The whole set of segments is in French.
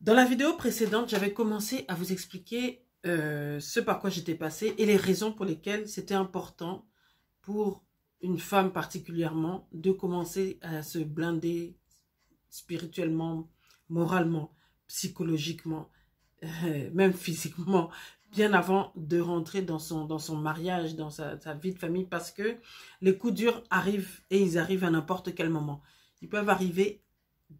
Dans la vidéo précédente, j'avais commencé à vous expliquer euh, ce par quoi j'étais passée et les raisons pour lesquelles c'était important pour une femme particulièrement de commencer à se blinder spirituellement, moralement, psychologiquement, euh, même physiquement, bien avant de rentrer dans son, dans son mariage, dans sa vie de famille, parce que les coups durs arrivent et ils arrivent à n'importe quel moment. Ils peuvent arriver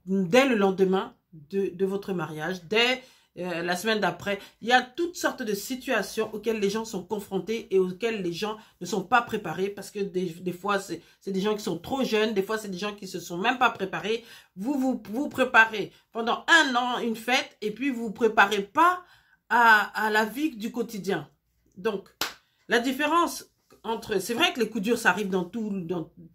dès le lendemain de, votre mariage, dès euh, la semaine d'après. Il y a toutes sortes de situations auxquelles les gens sont confrontés et auxquelles les gens ne sont pas préparés parce que des, des fois, c'est des gens qui sont trop jeunes, des fois, c'est des gens qui se sont même pas préparés. Vous, vous vous préparez pendant un an une fête et puis vous vous préparez pas à, à la vie du quotidien. Donc, la différence c'est vrai que les coups durs, ça arrive dans tout,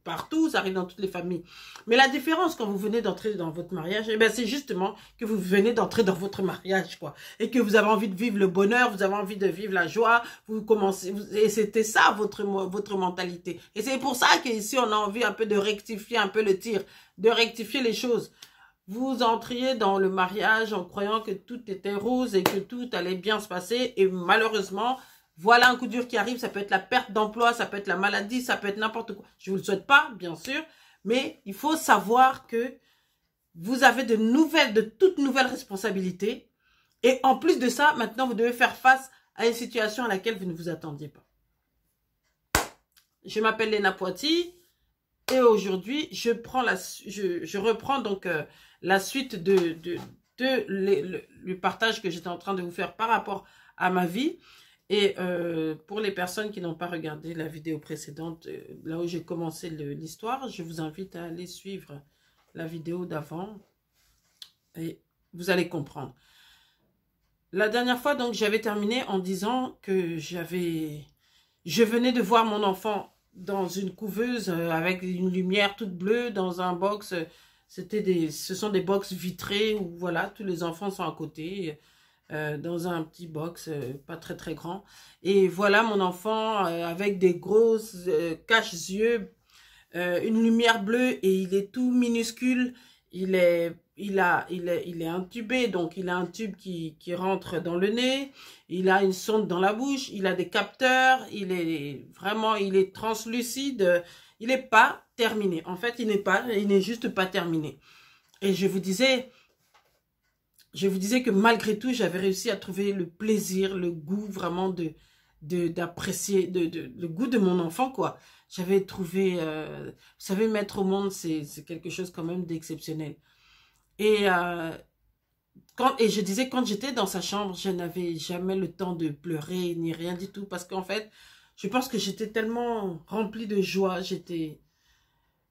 partout, ça arrive dans toutes les familles. Mais la différence quand vous venez d'entrer dans votre mariage, eh ben, c'est justement que vous venez d'entrer dans votre mariage, quoi. Et que vous avez envie de vivre le bonheur, vous avez envie de vivre la joie, vous commencez... et c'était ça, votre, votre mentalité. Et c'est pour ça qu'ici, on a envie un peu de rectifier un peu le tir, de rectifier les choses vous entriez dans le mariage en croyant que tout était rose et que tout allait bien se passer. Et malheureusement, voilà un coup dur qui arrive, ça peut être la perte d'emploi, ça peut être la maladie, ça peut être n'importe quoi. Je vous le souhaite pas, bien sûr, mais il faut savoir que vous avez de nouvelles, de toutes nouvelles responsabilités. Et en plus de ça, maintenant, vous devez faire face à une situation à laquelle vous ne vous attendiez pas. Je m'appelle Léna Poiti et aujourd'hui, je, prends la, je, reprends donc euh, la suite de, le, partage que j'étais en train de vous faire par rapport à ma vie. Et euh, pour les personnes qui n'ont pas regardé la vidéo précédente, euh, là où j'ai commencé l'histoire, je vous invite à aller suivre la vidéo d'avant et vous allez comprendre. La dernière fois, donc, j'avais terminé en disant que j'avais... Je venais de voir mon enfant dans une couveuse euh, avec une lumière toute bleue dans un box. C'était des... Ce sont des boxes vitrées où, voilà, tous les enfants sont à côté. Euh, dans un petit box, euh, pas très très grand. Et voilà mon enfant euh, avec des grosses caches yeux, une lumière bleue et il est tout minuscule. Il est, il a, il est, il est intubé, donc il a un tube qui, qui rentre dans le nez. Il a une sonde dans la bouche, il a des capteurs. Il est vraiment, il est translucide. Il n'est pas terminé. En fait, il n'est pas, il n'est juste pas terminé. Et je vous disais, je vous disais que malgré tout, j'avais réussi à trouver le plaisir, le goût vraiment de d'apprécier le goût de mon enfant quoi j'avais trouvé euh, vous savez mettre au monde c'est quelque chose quand même d'exceptionnel et euh, et je disais quand j'étais dans sa chambre je n'avais jamais le temps de pleurer ni rien du tout parce qu'en fait je pense que j'étais tellement remplie de joie j'étais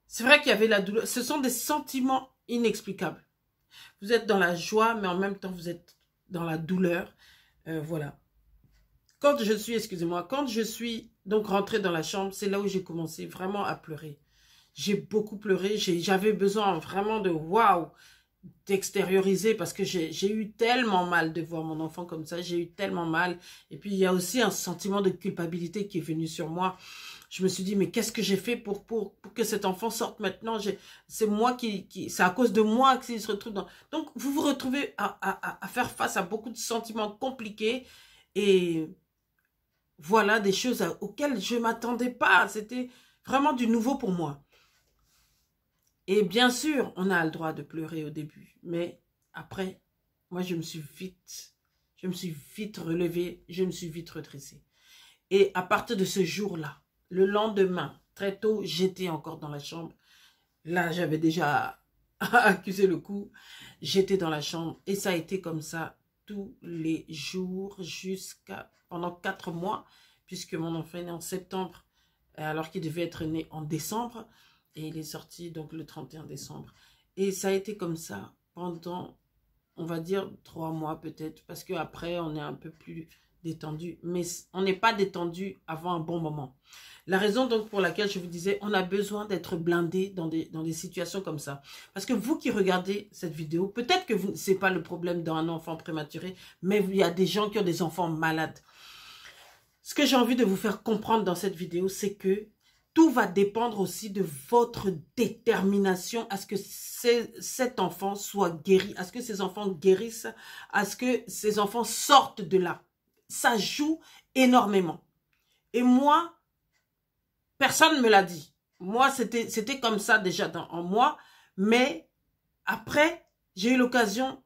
c'est vrai qu'il y avait la douleur ce sont des sentiments inexplicables vous êtes dans la joie, mais en même temps, vous êtes dans la douleur. Euh, voilà. Quand je suis, excusez-moi, quand je suis donc rentrée dans la chambre, c'est là où j'ai commencé vraiment à pleurer. J'ai beaucoup pleuré. J'avais besoin vraiment de waouh, d'extérioriser parce que j'ai eu tellement mal de voir mon enfant comme ça. J'ai eu tellement mal. Et puis, il y a aussi un sentiment de culpabilité qui est venu sur moi je me suis dit, mais qu'est-ce que j'ai fait pour, pour, que cet enfant sorte maintenant C'est moi qui, qui c'est à cause de moi qu'il se retrouve dans... Donc, vous vous retrouvez à, faire face à beaucoup de sentiments compliqués et voilà des choses auxquelles je ne m'attendais pas. C'était vraiment du nouveau pour moi. Et bien sûr, on a le droit de pleurer au début, mais après, moi, je me suis vite, je me suis vite relevée, je me suis vite redressée. Et à partir de ce jour-là, le lendemain, très tôt, j'étais encore dans la chambre. Là, j'avais déjà accusé le coup. J'étais dans la chambre et ça a été comme ça tous les jours jusqu'à pendant quatre mois, puisque mon enfant est né en septembre, alors qu'il devait être né en décembre, et il est sorti donc le 31 décembre. Et ça a été comme ça pendant, on va dire, trois mois peut-être, parce qu'après, on est un peu plus détendu, mais on n'est pas détendu avant un bon moment. La raison donc pour laquelle je vous disais, on a besoin d'être blindé dans des, dans des situations comme ça. Parce que vous qui regardez cette vidéo, peut-être que ce n'est pas le problème d'un enfant prématuré, mais il y a des gens qui ont des enfants malades. Ce que j'ai envie de vous faire comprendre dans cette vidéo, c'est que tout va dépendre aussi de votre détermination à ce que cet enfant soit guéri, à ce que ces enfants guérissent, à ce que ces enfants sortent de là ça joue énormément. Et moi, personne ne me l'a dit. Moi, c'était comme ça déjà dans, en moi. Mais après, j'ai eu l'occasion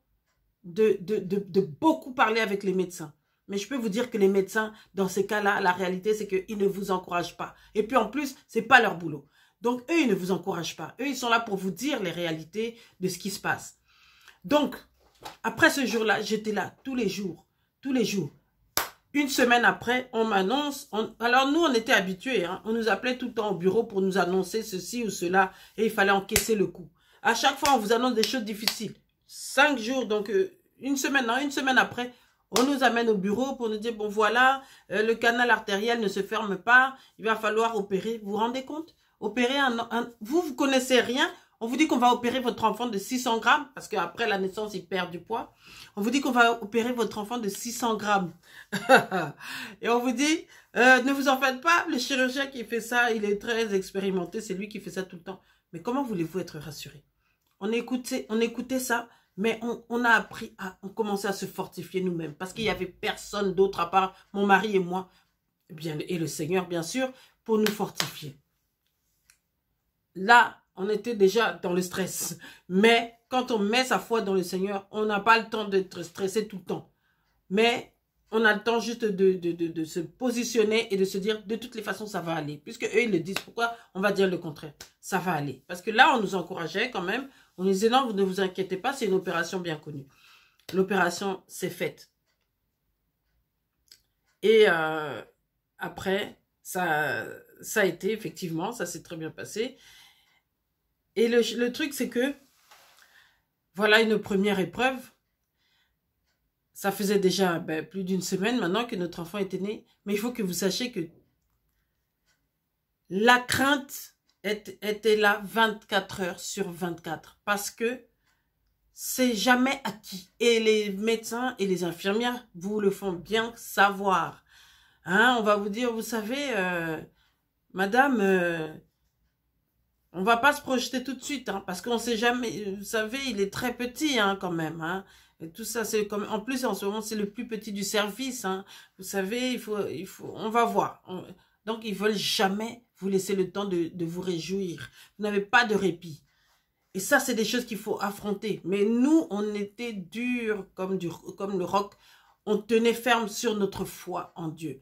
de, de, de, beaucoup parler avec les médecins. Mais je peux vous dire que les médecins, dans ces cas-là, la réalité, c'est qu'ils ne vous encouragent pas. Et puis en plus, ce n'est pas leur boulot. Donc, eux, ils ne vous encouragent pas. Eux, ils sont là pour vous dire les réalités de ce qui se passe. Donc, après ce jour-là, j'étais là tous les jours, tous les jours. Une semaine après, on m'annonce. Alors nous, on était habitués. Hein. On nous appelait tout le temps au bureau pour nous annoncer ceci ou cela. Et il fallait encaisser le coup. À chaque fois, on vous annonce des choses difficiles. Cinq jours, donc euh, une semaine, non, une semaine après, on nous amène au bureau pour nous dire, bon voilà, euh, le canal artériel ne se ferme pas. Il va falloir opérer. Vous vous rendez compte Opérer un... un... Vous, vous connaissez rien. On vous dit qu'on va opérer votre enfant de 600 grammes, parce qu'après la naissance, il perd du poids. On vous dit qu'on va opérer votre enfant de 600 grammes. et on vous dit, euh, ne vous en faites pas, le chirurgien qui fait ça, il est très expérimenté, c'est lui qui fait ça tout le temps. Mais comment voulez-vous être rassuré on écoutait, on écoutait ça, mais on, a appris à on à se fortifier nous-mêmes, parce qu'il n'y avait personne d'autre à part mon mari et moi, bien, et le Seigneur, bien sûr, pour nous fortifier. Là, on était déjà dans le stress. Mais quand on met sa foi dans le Seigneur, on n'a pas le temps d'être stressé tout le temps. Mais on a le temps juste de, de, se positionner et de se dire, de toutes les façons, ça va aller. Puisque eux, ils le disent, pourquoi on va dire le contraire Ça va aller. Parce que là, on nous encourageait quand même. On nous disait, non, vous ne vous inquiétez pas, c'est une opération bien connue. L'opération s'est faite. Et euh, après, ça, ça a été, effectivement, ça s'est très bien passé. Et le, truc, c'est que, voilà une première épreuve. Ça faisait déjà ben, plus d'une semaine maintenant que notre enfant était né. Mais il faut que vous sachiez que la crainte était là 24 heures sur 24 parce que c'est jamais acquis. Et les médecins et les infirmières vous le font bien savoir. Hein, on va vous dire, vous savez, euh, madame, euh, on va pas se projeter tout de suite, hein, parce qu'on sait jamais, euh, vous savez, il est très petit hein, quand même. Hein. Et tout ça, c'est comme, en plus en ce moment, c'est le plus petit du service. Vous savez, il faut, il faut, on va voir. donc, ils veulent jamais vous laisser le temps de, vous réjouir. Vous n'avez pas de répit. Et ça, c'est des choses qu'il faut affronter. Mais nous, on était durs comme, du, comme le roc. On tenait ferme sur notre foi en Dieu.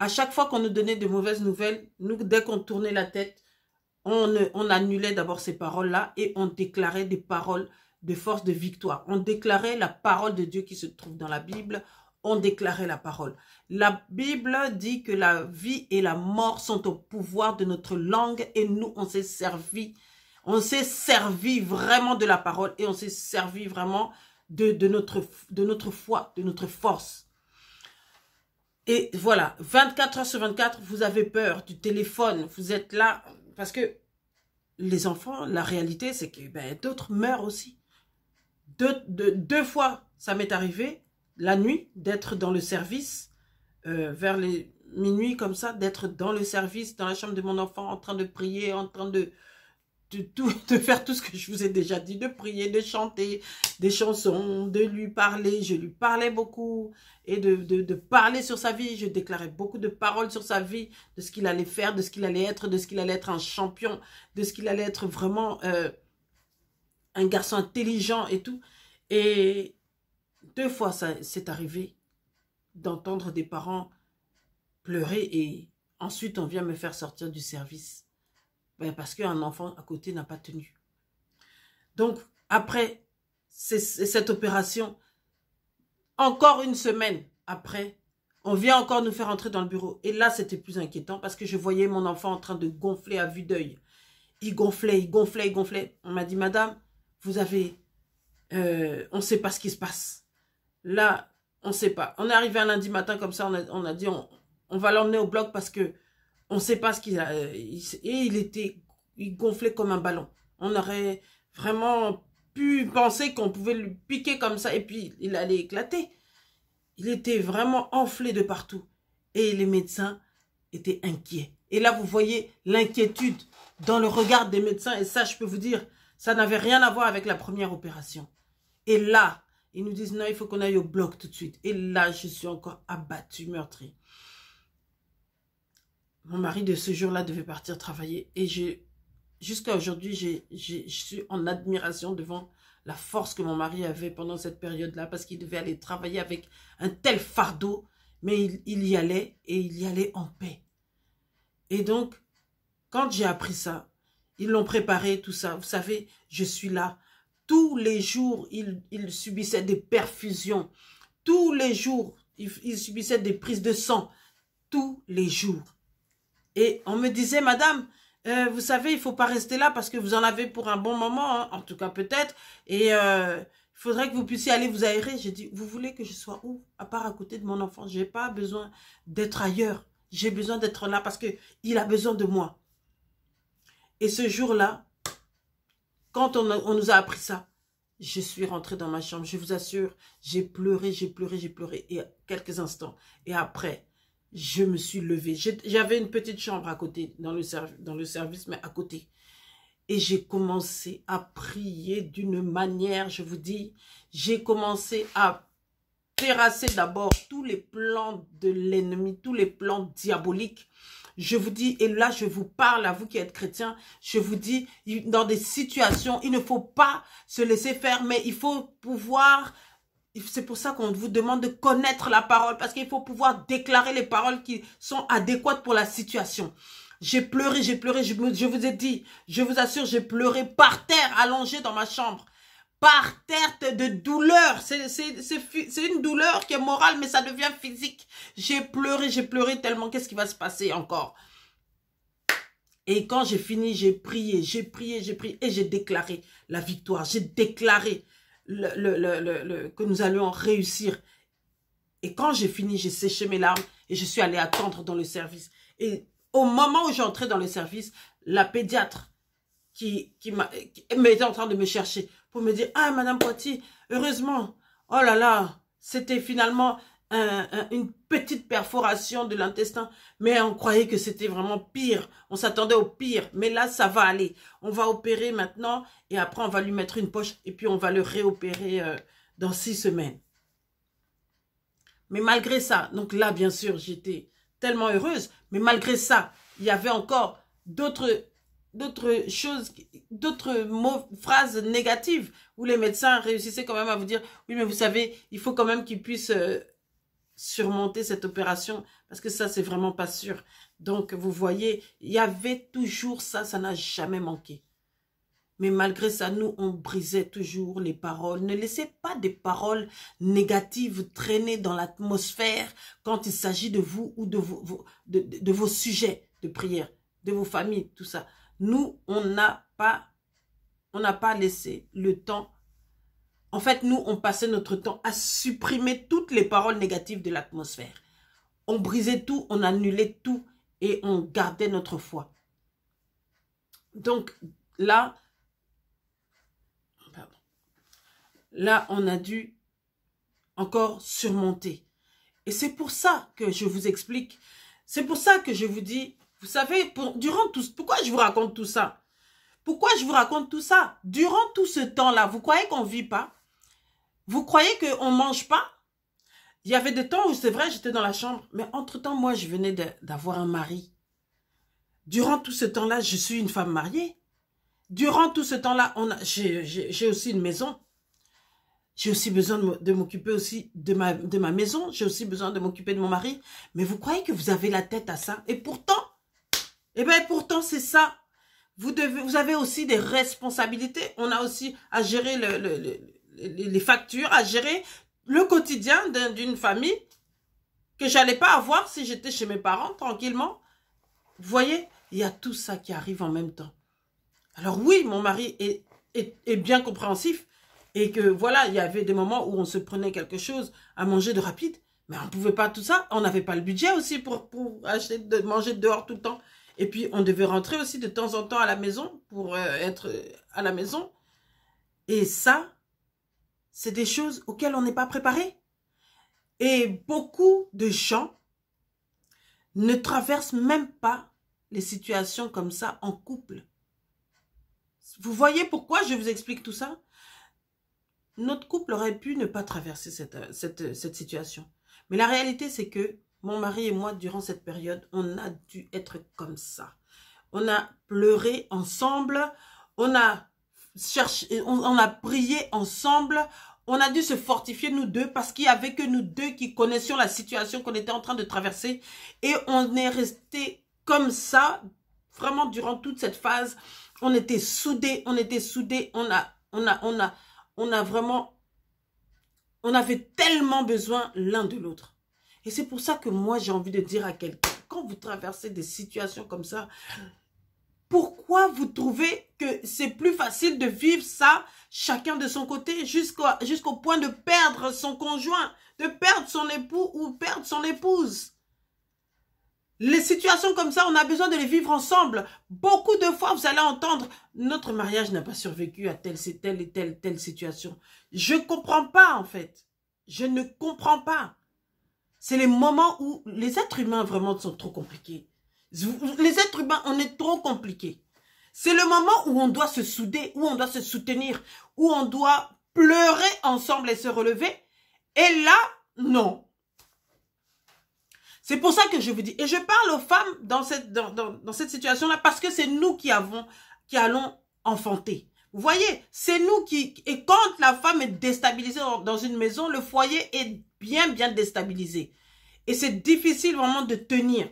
À chaque fois qu'on nous donnait de mauvaises nouvelles, nous, dès qu'on tournait la tête, on, annulait d'abord ces paroles-là et on déclarait des paroles de force de victoire. On déclarait la parole de Dieu qui se trouve dans la Bible. On déclarait la parole. La Bible dit que la vie et la mort sont au pouvoir de notre langue et nous, on s'est servi. On s'est servi vraiment de la parole et on s'est servi vraiment de, notre, de notre foi, de notre force. Et voilà, 24 heures sur 24, vous avez peur du téléphone, vous êtes là, parce que les enfants, la réalité, c'est que ben, d'autres meurent aussi. Deux, fois, ça m'est arrivé, la nuit, d'être dans le service, euh, vers les minuit comme ça, d'être dans le service, dans la chambre de mon enfant, en train de prier, en train de, de, faire tout ce que je vous ai déjà dit, de prier, de chanter des chansons, de lui parler. Je lui parlais beaucoup et de, de, parler sur sa vie. Je déclarais beaucoup de paroles sur sa vie, de ce qu'il allait faire, de ce qu'il allait être, de ce qu'il allait être un champion, de ce qu'il allait être vraiment euh, un garçon intelligent et tout. Et deux fois, ça c'est arrivé d'entendre des parents pleurer et ensuite on vient me faire sortir du service ben Parce qu'un enfant à côté n'a pas tenu. Donc, après cette opération, encore une semaine après, on vient encore nous faire entrer dans le bureau. Et là, c'était plus inquiétant parce que je voyais mon enfant en train de gonfler à vue d'œil. Il gonflait, il gonflait, il gonflait. On m'a dit, madame, vous avez... Euh, on ne sait pas ce qui se passe. Là, on ne sait pas. On est arrivé un lundi matin comme ça, on a, on a dit, on, on va l'emmener au bloc parce que on ne sait pas ce qu'il a. Euh, et il était, il gonflait comme un ballon. On aurait vraiment pu penser qu'on pouvait le piquer comme ça et puis il allait éclater. Il était vraiment enflé de partout. Et les médecins étaient inquiets. Et là, vous voyez l'inquiétude dans le regard des médecins. Et ça, je peux vous dire, ça n'avait rien à voir avec la première opération. Et là, ils nous disent, non, il faut qu'on aille au bloc tout de suite. Et là, je suis encore abattu, meurtri. Mon mari de ce jour-là devait partir travailler et jusqu'à aujourd'hui, je suis en admiration devant la force que mon mari avait pendant cette période-là parce qu'il devait aller travailler avec un tel fardeau, mais il, y allait et il y allait en paix. Et donc, quand j'ai appris ça, ils l'ont préparé, tout ça. Vous savez, je suis là. Tous les jours, il, il subissait des perfusions. Tous les jours, il subissait des prises de sang. Tous les jours. Et on me disait, madame, euh, vous savez, il faut pas rester là parce que vous en avez pour un bon moment, hein. en tout cas peut-être. Et euh, il faudrait que vous puissiez aller vous aérer. J'ai dit, vous voulez que je sois où À part à côté de mon enfant, je n'ai pas besoin d'être ailleurs. J'ai besoin d'être là parce que il a besoin de moi. Et ce jour-là, quand on, on nous a appris ça, je suis rentrée dans ma chambre. Je vous assure, j'ai pleuré, j'ai pleuré, j'ai pleuré. Et quelques instants. Et après, je me suis levée. J'avais une petite chambre à côté, dans le, dans le service, mais à côté. Et j'ai commencé à prier d'une manière, je vous dis, j'ai commencé à terrasser d'abord tous les plans de l'ennemi, tous les plans diaboliques. Je vous dis, et là je vous parle à vous qui êtes chrétien, je vous dis, dans des situations, il ne faut pas se laisser faire, mais il faut pouvoir c'est pour ça qu'on vous demande de connaître la parole, parce qu'il faut pouvoir déclarer les paroles qui sont adéquates pour la situation. J'ai pleuré, j'ai pleuré, je, vous ai dit, je vous assure, j'ai pleuré par terre, allongé dans ma chambre. Par terre de douleur. C'est une douleur qui est morale, mais ça devient physique. J'ai pleuré, j'ai pleuré tellement. Qu'est-ce qui va se passer encore Et quand j'ai fini, j'ai prié, j'ai prié, j'ai prié et j'ai déclaré la victoire. J'ai déclaré que nous allions réussir. Et quand j'ai fini, j'ai séché mes larmes et je suis allée attendre dans le service. Et au moment où j'entrais dans le service, la pédiatre qui, qui m'était en train de me chercher pour me dire « Ah, Madame Poitiers, heureusement, oh là là, c'était finalement une petite perforation de l'intestin, mais on croyait que c'était vraiment pire. On s'attendait au pire, mais là, ça va aller. On va opérer maintenant et après, on va lui mettre une poche et puis on va le réopérer euh, dans six semaines. Mais malgré ça, donc là, bien sûr, j'étais tellement heureuse, mais malgré ça, il y avait encore d'autres d'autres choses, d'autres phrases négatives où les médecins réussissaient quand même à vous dire, oui, mais vous savez, il faut quand même qu'ils puissent euh, surmonter cette opération parce que ça, c'est vraiment pas sûr. Donc, vous voyez, il y avait toujours ça, ça n'a jamais manqué. Mais malgré ça, nous, on brisait toujours les paroles. Ne laissez pas des paroles négatives traîner dans l'atmosphère quand il s'agit de vous ou de vos, vos sujets de prière, de vos familles, tout ça. Nous, on n'a pas, on n'a pas laissé le temps en fait, nous, on passait notre temps à supprimer toutes les paroles négatives de l'atmosphère. On brisait tout, on annulait tout et on gardait notre foi. Donc là, là, on a dû encore surmonter. Et c'est pour ça que je vous explique. C'est pour ça que je vous dis, vous savez, durant tout, pourquoi je vous raconte tout ça Pourquoi je vous raconte tout ça Durant tout ce temps-là, vous croyez qu'on ne vit pas vous croyez qu'on ne mange pas Il y avait des temps où c'est vrai, j'étais dans la chambre, mais entre-temps, moi, je venais d'avoir un mari. Durant tout ce temps-là, je suis une femme mariée. Durant tout ce temps-là, j'ai aussi une maison. J'ai aussi besoin de m'occuper aussi de ma, de ma maison. J'ai aussi besoin de m'occuper de mon mari. Mais vous croyez que vous avez la tête à ça Et pourtant, et eh ben pourtant c'est ça. Vous, devez, vous avez aussi des responsabilités. On a aussi à gérer le, le les factures, à gérer le quotidien d'une famille que j'allais pas avoir si j'étais chez mes parents tranquillement. Vous voyez, il y a tout ça qui arrive en même temps. Alors oui, mon mari est, bien compréhensif et que voilà, il y avait des moments où on se prenait quelque chose à manger de rapide, mais on ne pouvait pas tout ça, on n'avait pas le budget aussi pour, acheter de manger dehors tout le temps. Et puis on devait rentrer aussi de temps en temps à la maison pour euh, être euh, à la maison. Et ça, c'est des choses auxquelles on n'est pas préparé. Et beaucoup de gens ne traversent même pas les situations comme ça en couple. Vous voyez pourquoi je vous explique tout ça Notre couple aurait pu ne pas traverser cette, cette, cette situation. Mais la réalité, c'est que mon mari et moi, durant cette période, on a dû être comme ça. On a pleuré ensemble, on a on, a prié ensemble, on a dû se fortifier nous deux parce qu'il y avait que nous deux qui connaissions la situation qu'on était en train de traverser et on est resté comme ça vraiment durant toute cette phase. On était soudés, on était soudés, on a, on a, on a, on a vraiment, on avait tellement besoin l'un de l'autre. Et c'est pour ça que moi j'ai envie de dire à quelqu'un, quand vous traversez des situations comme ça, pourquoi vous trouvez que c'est plus facile de vivre ça chacun de son côté jusqu'au point de perdre son conjoint, de perdre son époux ou perdre son épouse les situations comme ça, on a besoin de les vivre ensemble. Beaucoup de fois, vous allez entendre, notre mariage n'a pas survécu à telle, telle et telle, telle situation. Je ne comprends pas, en fait. Je ne comprends pas. C'est les moments où les êtres humains vraiment sont trop compliqués. Les êtres humains, on est trop compliqués. C'est le moment où on doit se souder, où on doit se soutenir, où on doit pleurer ensemble et se relever. Et là, non. C'est pour ça que je vous dis. Et je parle aux femmes dans cette, dans, cette situation-là parce que c'est nous qui avons, qui allons enfanter. Vous voyez, c'est nous qui... Et quand la femme est déstabilisée dans une maison, le foyer est bien, bien déstabilisé. Et c'est difficile vraiment de tenir.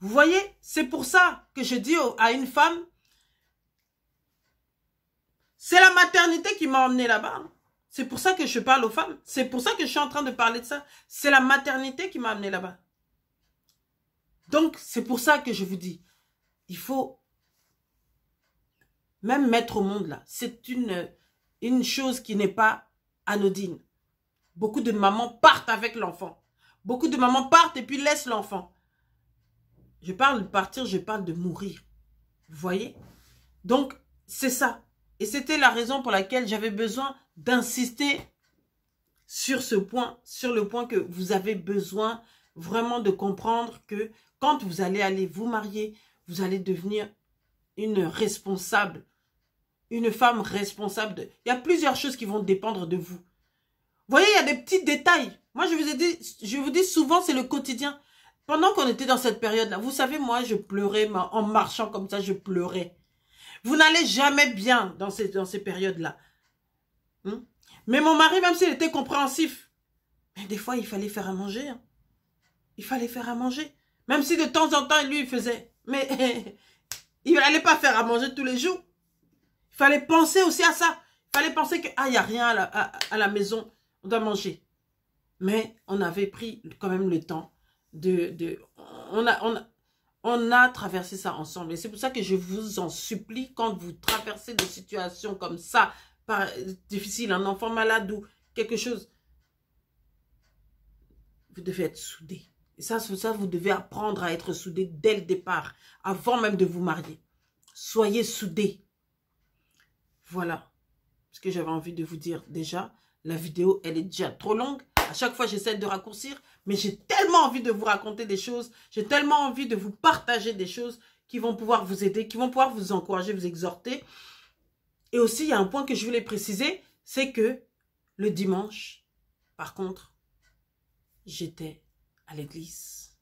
Vous voyez, c'est pour ça que je dis à une femme, c'est la maternité qui m'a emmenée là-bas. C'est pour ça que je parle aux femmes. C'est pour ça que je suis en train de parler de ça. C'est la maternité qui m'a amené là-bas. Donc, c'est pour ça que je vous dis, il faut même mettre au monde là. C'est une, une chose qui n'est pas anodine. Beaucoup de mamans partent avec l'enfant. Beaucoup de mamans partent et puis laissent l'enfant. Je parle de partir, je parle de mourir. Vous voyez Donc, c'est ça. Et c'était la raison pour laquelle j'avais besoin d'insister sur ce point, sur le point que vous avez besoin vraiment de comprendre que quand vous allez aller vous marier, vous allez devenir une responsable, une femme responsable. Il y a plusieurs choses qui vont dépendre de vous. Vous voyez, il y a des petits détails. Moi, je vous ai dit, je vous dis souvent, c'est le quotidien. Pendant qu'on était dans cette période-là, vous savez, moi, je pleurais en marchant comme ça, je pleurais. Vous n'allez jamais bien dans ces, dans ces périodes-là. Hein? Mais mon mari, même s'il était compréhensif, des fois, il fallait faire à manger. Hein. Il fallait faire à manger. Même si de temps en temps, lui, il faisait. Mais il n'allait pas faire à manger tous les jours. Il fallait penser aussi à ça. Il fallait penser que, n'y ah, a rien à la, à la maison. On doit manger. Mais on avait pris quand même le temps on, a, traversé ça ensemble. Et c'est pour ça que je vous en supplie, quand vous traversez des situations comme ça, pas difficile, un enfant malade ou quelque chose, vous devez être soudé Et ça, c'est ça, vous devez apprendre à être soudé dès le départ, avant même de vous marier. Soyez soudé Voilà ce que j'avais envie de vous dire déjà. La vidéo, elle est déjà trop longue. À chaque fois, j'essaie de raccourcir, mais j'ai tellement envie de vous raconter des choses, j'ai tellement envie de vous partager des choses qui vont pouvoir vous aider, qui vont pouvoir vous encourager, vous exhorter. Et aussi, il y a un point que je voulais préciser, c'est que le dimanche, par contre, j'étais à l'église.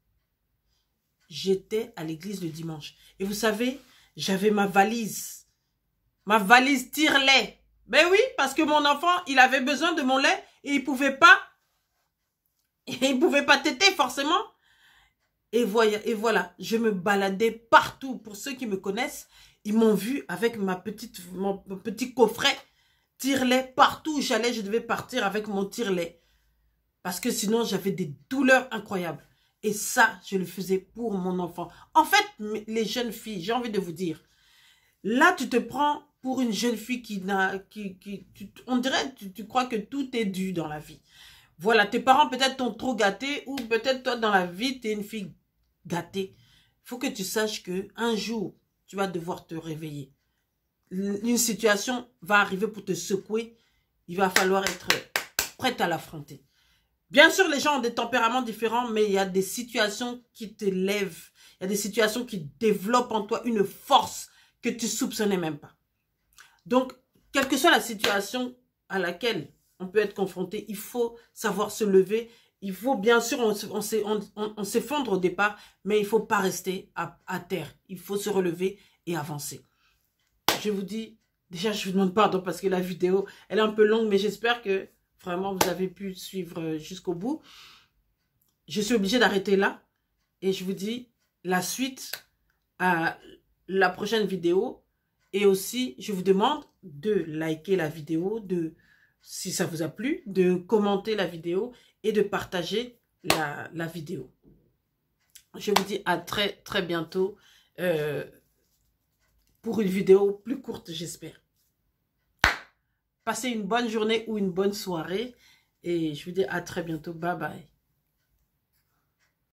J'étais à l'église le dimanche. Et vous savez, j'avais ma valise. Ma valise tire-lait. Ben oui, parce que mon enfant, il avait besoin de mon lait et il ne pouvait pas et ne pouvait pas téter, forcément. Et, voilà, je me baladais partout. Pour ceux qui me connaissent, ils m'ont vu avec ma petite, mon, petit coffret tire Partout où j'allais, je devais partir avec mon tire Parce que sinon, j'avais des douleurs incroyables. Et ça, je le faisais pour mon enfant. En fait, les jeunes filles, j'ai envie de vous dire, là, tu te prends pour une jeune fille qui n'a... Qui, qui, on dirait, tu, tu crois que tout est dû dans la vie. Voilà, tes parents peut-être t'ont trop gâté ou peut-être toi dans la vie, tu es une fille gâtée. Il faut que tu saches que un jour, tu vas devoir te réveiller. Une situation va arriver pour te secouer. Il va falloir être prête à l'affronter. Bien sûr, les gens ont des tempéraments différents, mais il y a des situations qui te lèvent. Il y a des situations qui développent en toi une force que tu soupçonnais même pas. Donc, quelle que soit la situation à laquelle on peut être confronté, il faut savoir se lever, il faut bien sûr, on, s'effondre au départ, mais il ne faut pas rester à, terre, il faut se relever et avancer. Je vous dis, déjà je vous demande pardon parce que la vidéo, elle est un peu longue, mais j'espère que vraiment vous avez pu suivre jusqu'au bout. Je suis obligée d'arrêter là et je vous dis la suite à la prochaine vidéo et aussi je vous demande de liker la vidéo, de si ça vous a plu, de commenter la vidéo et de partager la, vidéo. Je vous dis à très très bientôt euh, pour une vidéo plus courte, j'espère. Passez une bonne journée ou une bonne soirée et je vous dis à très bientôt. Bye bye.